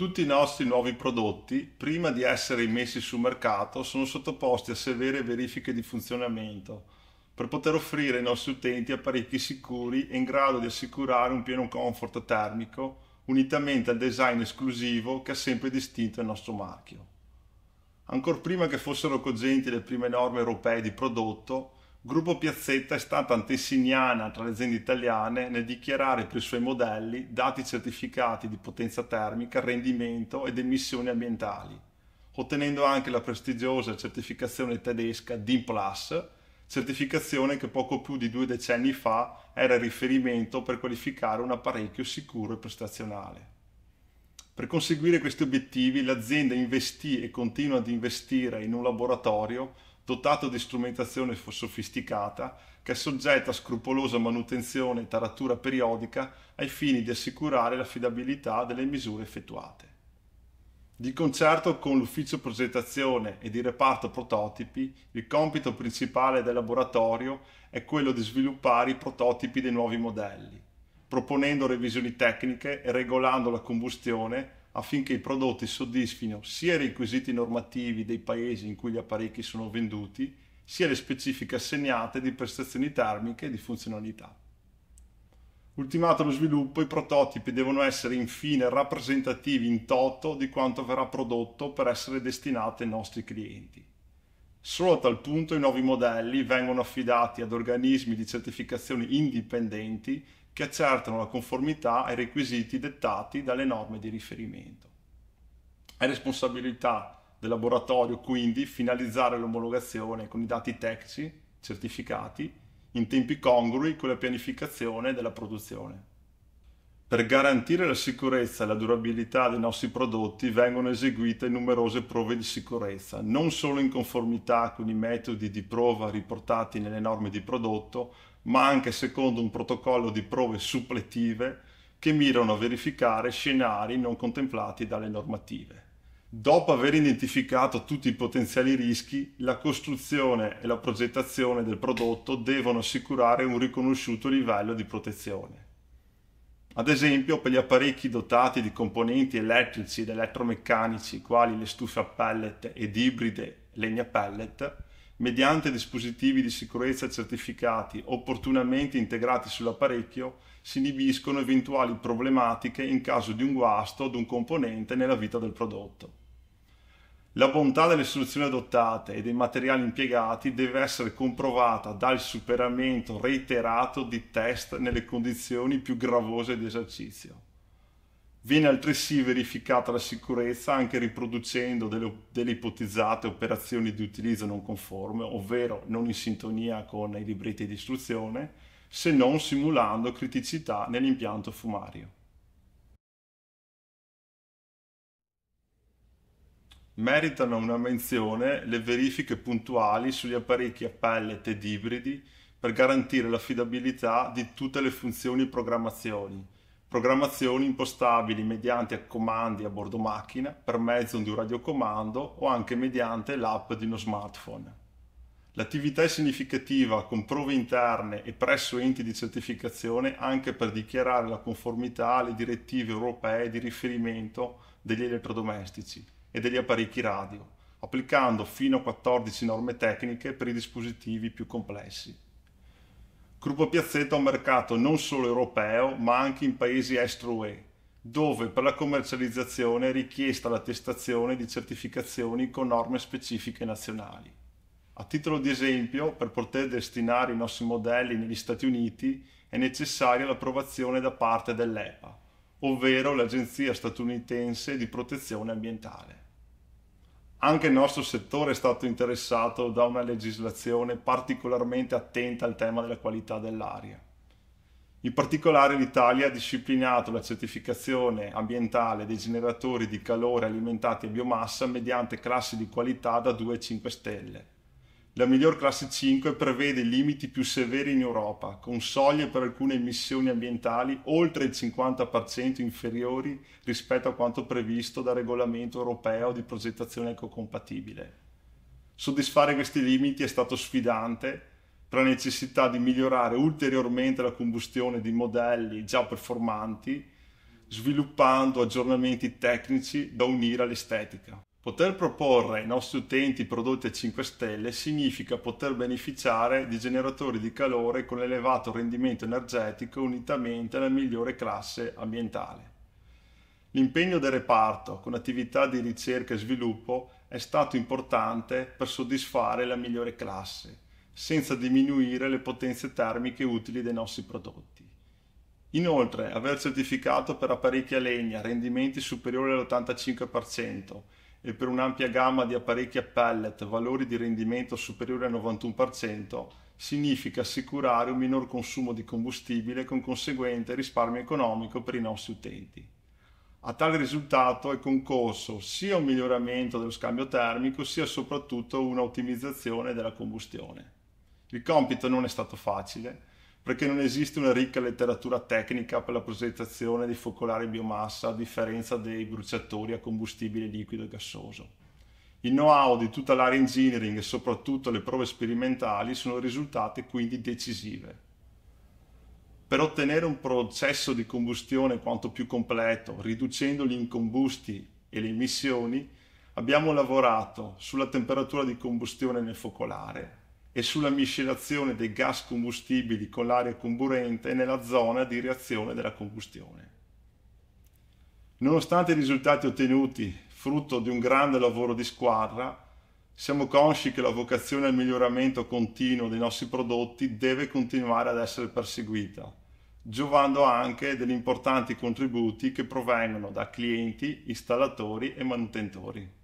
Tutti i nostri nuovi prodotti, prima di essere immessi sul mercato, sono sottoposti a severe verifiche di funzionamento per poter offrire ai nostri utenti apparecchi sicuri e in grado di assicurare un pieno comfort termico, unitamente al design esclusivo che ha sempre distinto il nostro marchio. Ancora prima che fossero cogenti le prime norme europee di prodotto, Gruppo Piazzetta è stata antesignana tra le aziende italiane nel dichiarare per i suoi modelli dati certificati di potenza termica, rendimento ed emissioni ambientali, ottenendo anche la prestigiosa certificazione tedesca DIN Plus, certificazione che poco più di due decenni fa era il riferimento per qualificare un apparecchio sicuro e prestazionale. Per conseguire questi obiettivi l'azienda investì e continua ad investire in un laboratorio dotato di strumentazione sofisticata che è soggetta a scrupolosa manutenzione e taratura periodica ai fini di assicurare l'affidabilità delle misure effettuate. Di concerto con l'ufficio progettazione e di reparto prototipi, il compito principale del laboratorio è quello di sviluppare i prototipi dei nuovi modelli proponendo revisioni tecniche e regolando la combustione affinché i prodotti soddisfino sia i requisiti normativi dei paesi in cui gli apparecchi sono venduti, sia le specifiche assegnate di prestazioni termiche e di funzionalità. Ultimato lo sviluppo, i prototipi devono essere infine rappresentativi in toto di quanto verrà prodotto per essere destinati ai nostri clienti. Solo a tal punto i nuovi modelli vengono affidati ad organismi di certificazione indipendenti che accertano la conformità ai requisiti dettati dalle norme di riferimento. È responsabilità del laboratorio quindi finalizzare l'omologazione con i dati tecnici certificati in tempi congrui con la pianificazione della produzione. Per garantire la sicurezza e la durabilità dei nostri prodotti vengono eseguite numerose prove di sicurezza, non solo in conformità con i metodi di prova riportati nelle norme di prodotto, ma anche secondo un protocollo di prove suppletive che mirano a verificare scenari non contemplati dalle normative. Dopo aver identificato tutti i potenziali rischi, la costruzione e la progettazione del prodotto devono assicurare un riconosciuto livello di protezione ad esempio per gli apparecchi dotati di componenti elettrici ed elettromeccanici quali le stufe a pellet ed ibride legna pellet, mediante dispositivi di sicurezza certificati opportunamente integrati sull'apparecchio, si inibiscono eventuali problematiche in caso di un guasto ad un componente nella vita del prodotto. La bontà delle soluzioni adottate e dei materiali impiegati deve essere comprovata dal superamento reiterato di test nelle condizioni più gravose di esercizio. Viene altresì verificata la sicurezza anche riproducendo delle, delle, ipotizzate operazioni di utilizzo non conforme, ovvero non in sintonia con i libretti di istruzione, se non simulando criticità nell'impianto fumario. Meritano una menzione le verifiche puntuali sugli apparecchi a pellet ed ibridi per garantire l'affidabilità di tutte le funzioni e programmazioni. Programmazioni impostabili mediante comandi a bordo macchina, per mezzo di un radiocomando o anche mediante l'app di uno smartphone. L'attività è significativa con prove interne e presso enti di certificazione anche per dichiarare la conformità alle direttive europee di riferimento degli elettrodomestici e degli apparecchi radio, applicando fino a 14 norme tecniche per i dispositivi più complessi. Gruppo Piazzetta ha un mercato non solo europeo, ma anche in paesi estro-UE, dove per la commercializzazione è richiesta l'attestazione di certificazioni con norme specifiche nazionali. A titolo di esempio, per poter destinare i nostri modelli negli Stati Uniti è necessaria l'approvazione da parte dell'EPA, ovvero l'Agenzia statunitense di protezione ambientale anche il nostro settore è stato interessato da una legislazione particolarmente attenta al tema della qualità dell'aria. In particolare l'Italia ha disciplinato la certificazione ambientale dei generatori di calore alimentati a biomassa mediante classi di qualità da 2 a 5 stelle, la miglior classe 5 prevede limiti più severi in Europa, con soglie per alcune emissioni ambientali oltre il 50% inferiori rispetto a quanto previsto dal regolamento europeo di progettazione ecocompatibile. Soddisfare questi limiti è stato sfidante per la necessità di migliorare ulteriormente la combustione di modelli già performanti, sviluppando aggiornamenti tecnici da unire all'estetica. Poter proporre ai nostri utenti prodotti a 5 stelle significa poter beneficiare di generatori di calore con elevato rendimento energetico unitamente alla migliore classe ambientale. L'impegno del reparto con attività di ricerca e sviluppo è stato importante per soddisfare la migliore classe, senza diminuire le potenze termiche utili dei nostri prodotti. Inoltre, aver certificato per apparecchi a legna rendimenti superiori all'85% e per un'ampia gamma di apparecchi a pellet valori di rendimento superiori al 91%, significa assicurare un minor consumo di combustibile con conseguente risparmio economico per i nostri utenti. A tale risultato è concorso sia un miglioramento dello scambio termico sia soprattutto un'ottimizzazione della combustione. Il compito non è stato facile, perché non esiste una ricca letteratura tecnica per la progettazione di focolari biomassa a differenza dei bruciatori a combustibile liquido e gassoso. Il know-how di tutta l'area engineering e soprattutto le prove sperimentali sono risultate quindi decisive. Per ottenere un processo di combustione quanto più completo, riducendo gli incombusti e le emissioni, abbiamo lavorato sulla temperatura di combustione nel focolare, e sulla miscelazione dei gas combustibili con l'aria comburente nella zona di reazione della combustione. Nonostante i risultati ottenuti, frutto di un grande lavoro di squadra, siamo consci che la vocazione al miglioramento continuo dei nostri prodotti deve continuare ad essere perseguita, giovando anche degli importanti contributi che provengono da clienti, installatori e manutentori.